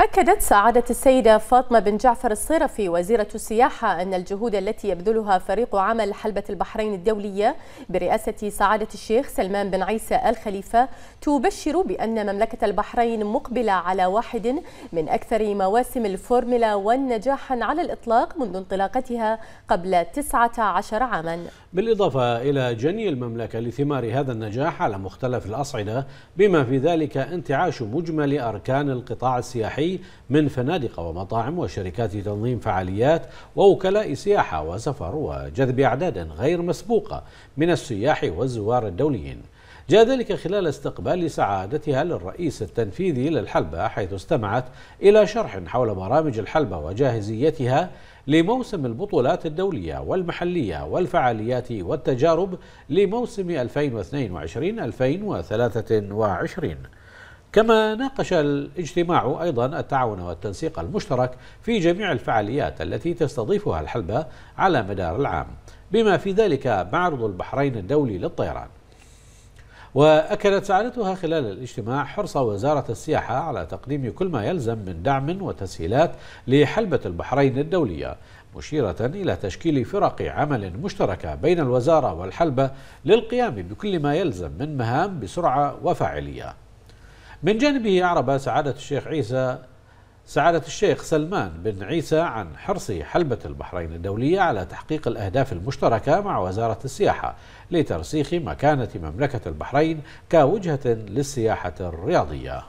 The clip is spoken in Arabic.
أكدت سعادة السيدة فاطمة بن جعفر الصيرفي وزيرة السياحة أن الجهود التي يبذلها فريق عمل حلبة البحرين الدولية برئاسة سعادة الشيخ سلمان بن عيسى الخليفة تبشر بأن مملكة البحرين مقبلة على واحد من أكثر مواسم الفورمولا 1 على الإطلاق منذ انطلاقتها قبل 19 عاما بالإضافة إلى جني المملكة لثمار هذا النجاح على مختلف الأصعدة بما في ذلك انتعاش مجمل أركان القطاع السياحي من فنادق ومطاعم وشركات تنظيم فعاليات ووكلاء سياحة وسفر وجذب أعداد غير مسبوقة من السياح والزوار الدوليين جاء ذلك خلال استقبال سعادتها للرئيس التنفيذي للحلبة حيث استمعت إلى شرح حول برامج الحلبة وجاهزيتها لموسم البطولات الدولية والمحلية والفعاليات والتجارب لموسم 2022-2023 كما ناقش الاجتماع أيضا التعاون والتنسيق المشترك في جميع الفعاليات التي تستضيفها الحلبة على مدار العام بما في ذلك معرض البحرين الدولي للطيران وأكدت سعادتها خلال الاجتماع حرص وزارة السياحة على تقديم كل ما يلزم من دعم وتسهيلات لحلبة البحرين الدولية مشيرة إلى تشكيل فرق عمل مشتركة بين الوزارة والحلبة للقيام بكل ما يلزم من مهام بسرعة وفاعلية من جانبه أعرب سعادة الشيخ عيسى سعادة الشيخ سلمان بن عيسى عن حرص حلبة البحرين الدولية على تحقيق الأهداف المشتركة مع وزارة السياحة لترسيخ مكانة مملكة البحرين كوجهة للسياحة الرياضية